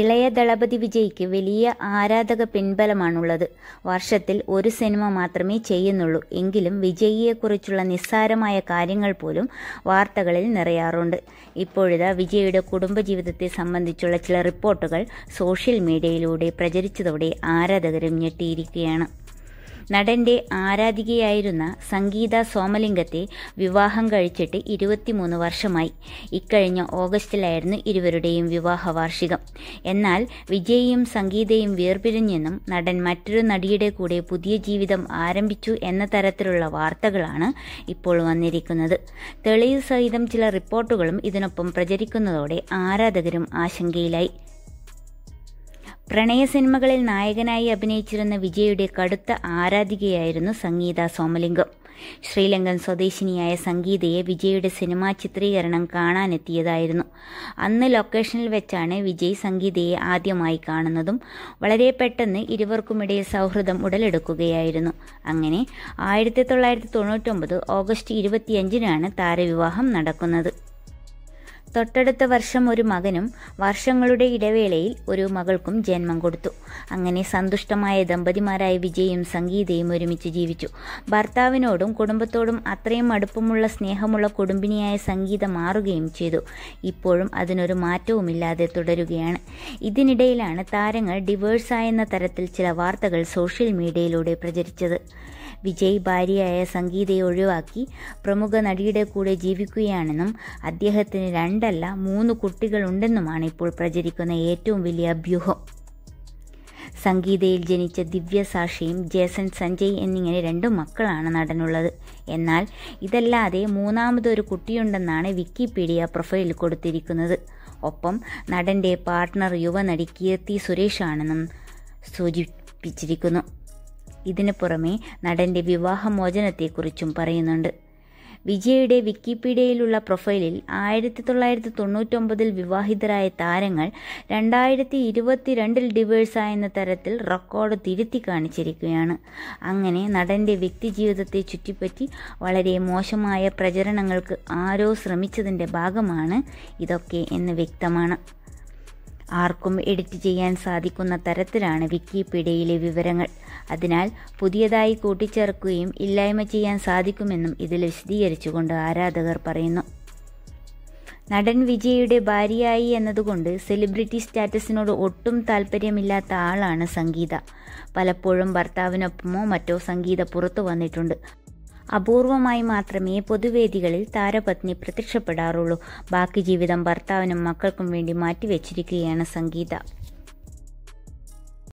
ഇളയ ദളപതി വിജയ്ക്ക് വലിയ ആരാധക പിൻബലമാണുള്ളത് വർഷത്തിൽ ഒരു സിനിമ മാത്രമേ ചെയ്യുന്നുള്ളൂ എങ്കിലും വിജയിയെക്കുറിച്ചുള്ള നിസ്സാരമായ കാര്യങ്ങൾ പോലും വാർത്തകളിൽ നിറയാറുണ്ട് ഇപ്പോഴിതാ വിജയുടെ കുടുംബജീവിതത്തെ സംബന്ധിച്ചുള്ള ചില റിപ്പോർട്ടുകൾ സോഷ്യൽ മീഡിയയിലൂടെ പ്രചരിച്ചതോടെ ആരാധകരും ഞെട്ടിയിരിക്കുകയാണ് നടന്റെ ആരാധികയായിരുന്ന സംഗീത സോമലിംഗത്തെ വിവാഹം കഴിച്ചിട്ട് ഇരുപത്തിമൂന്ന് വർഷമായി ഇക്കഴിഞ്ഞ ഓഗസ്റ്റിലായിരുന്നു ഇരുവരുടെയും വിവാഹ വാർഷികം എന്നാൽ വിജയിയും സംഗീതയും വേർപിരിഞ്ഞെന്നും നടൻ മറ്റൊരു നടിയുടെ കൂടെ പുതിയ ജീവിതം ആരംഭിച്ചു എന്ന തരത്തിലുള്ള വാർത്തകളാണ് ഇപ്പോൾ വന്നിരിക്കുന്നത് തെളിവ് സഹിതം ചില റിപ്പോർട്ടുകളും ഇതിനൊപ്പം പ്രചരിക്കുന്നതോടെ ആരാധകരും ആശങ്കയിലായി പ്രണയ സിനിമകളിൽ നായകനായി അഭിനയിച്ചിരുന്ന വിജയുടെ കടുത്ത ആരാധികയായിരുന്നു സംഗീത സോമലിംഗം ശ്രീലങ്കൻ സ്വദേശിനിയായ സംഗീതയെ വിജയുടെ സിനിമാ ചിത്രീകരണം കാണാനെത്തിയതായിരുന്നു അന്ന് ലൊക്കേഷനിൽ വെച്ചാണ് വിജയ് സംഗീതയെ ആദ്യമായി കാണുന്നതും വളരെ പെട്ടെന്ന് ഇരുവർക്കുമിടെ സൗഹൃദം ഉടലെടുക്കുകയായിരുന്നു അങ്ങനെ ആയിരത്തി തൊള്ളായിരത്തി തൊണ്ണൂറ്റൊമ്പത് ഓഗസ്റ്റ് ഇരുപത്തിയഞ്ചിനാണ് താരവിവാഹം നടക്കുന്നത് തൊട്ടടുത്ത വർഷം ഒരു മകനും വർഷങ്ങളുടെ ഇടവേളയിൽ ഒരു മകൾക്കും ജന്മം കൊടുത്തു അങ്ങനെ സന്തുഷ്ടമായ ദമ്പതിമാരായ വിജയും സംഗീതയും ഒരുമിച്ച് ജീവിച്ചു ഭർത്താവിനോടും കുടുംബത്തോടും അത്രയും അടുപ്പമുള്ള സ്നേഹമുള്ള കുടുംബിനിയായ സംഗീത മാറുകയും ചെയ്തു ഇപ്പോഴും അതിനൊരു മാറ്റവുമില്ലാതെ തുടരുകയാണ് ഇതിനിടയിലാണ് താരങ്ങൾ ഡിവേഴ്സായെന്ന തരത്തിൽ ചില വാർത്തകൾ സോഷ്യൽ മീഡിയയിലൂടെ പ്രചരിച്ചത് വിജയ് ഭാര്യയായ സംഗീതയെ ഒഴിവാക്കി പ്രമുഖ നടിയുടെ കൂടെ ജീവിക്കുകയാണെന്നും അദ്ദേഹത്തിന് രണ്ടല്ല മൂന്ന് കുട്ടികളുണ്ടെന്നുമാണ് ഇപ്പോൾ പ്രചരിക്കുന്ന ഏറ്റവും വലിയ അഭ്യൂഹം സംഗീതയിൽ ജനിച്ച ദിവ്യ സാക്ഷിയും ജേസൺ സഞ്ജയ് എന്നിങ്ങനെ രണ്ടു മക്കളാണ് നടനുള്ളത് എന്നാൽ ഇതല്ലാതെ മൂന്നാമതൊരു കുട്ടിയുണ്ടെന്നാണ് വിക്കിപീഡിയ പ്രൊഫൈൽ കൊടുത്തിരിക്കുന്നത് ഒപ്പം നടൻ്റെ പാർട്ട്ണർ യുവനടി കീർത്തി സുരേഷാണെന്നും സൂചിപ്പിച്ചിരിക്കുന്നു ഇതിനു പുറമെ നടൻ്റെ വിവാഹമോചനത്തെക്കുറിച്ചും പറയുന്നുണ്ട് വിജയുടെ വിക്കിപീഡിയയിലുള്ള പ്രൊഫൈലിൽ ആയിരത്തി തൊള്ളായിരത്തി തൊണ്ണൂറ്റൊമ്പതിൽ വിവാഹിതരായ താരങ്ങൾ രണ്ടായിരത്തി ഇരുപത്തിരണ്ടിൽ ഡിവേഴ്സായെന്ന തരത്തിൽ റെക്കോർഡ് തിരുത്തി കാണിച്ചിരിക്കുകയാണ് അങ്ങനെ നടന്റെ വ്യക്തിജീവിതത്തെ ചുറ്റിപ്പറ്റി വളരെ മോശമായ പ്രചരണങ്ങൾക്ക് ആരോ ശ്രമിച്ചതിൻ്റെ ഭാഗമാണ് ഇതൊക്കെ എന്ന് വ്യക്തമാണ് ആർക്കും എഡിറ്റ് ചെയ്യാൻ സാധിക്കുന്ന തരത്തിലാണ് വിക്കിപീഡിയയിലെ വിവരങ്ങൾ അതിനാൽ പുതിയതായി കൂട്ടിച്ചേർക്കുകയും ഇല്ലായ്മ ചെയ്യാൻ സാധിക്കുമെന്നും ഇതിൽ വിശദീകരിച്ചുകൊണ്ട് ആരാധകർ പറയുന്നു നടൻ വിജയുടെ ഭാര്യയായി എന്നതുകൊണ്ട് സെലിബ്രിറ്റി സ്റ്റാറ്റസിനോട് ഒട്ടും താല്പര്യമില്ലാത്ത ആളാണ് സംഗീത പലപ്പോഴും ഭർത്താവിനൊപ്പമോ മറ്റോ സംഗീത പുറത്തു വന്നിട്ടുണ്ട് അപൂർവമായി മാത്രമേ പൊതുവേദികളിൽ താരപത്നി പ്രത്യക്ഷപ്പെടാറുള്ളൂ ബാക്കി ജീവിതം ഭർത്താവിനും മക്കൾക്കും വേണ്ടി മാറ്റിവെച്ചിരിക്കുകയാണ് സംഗീത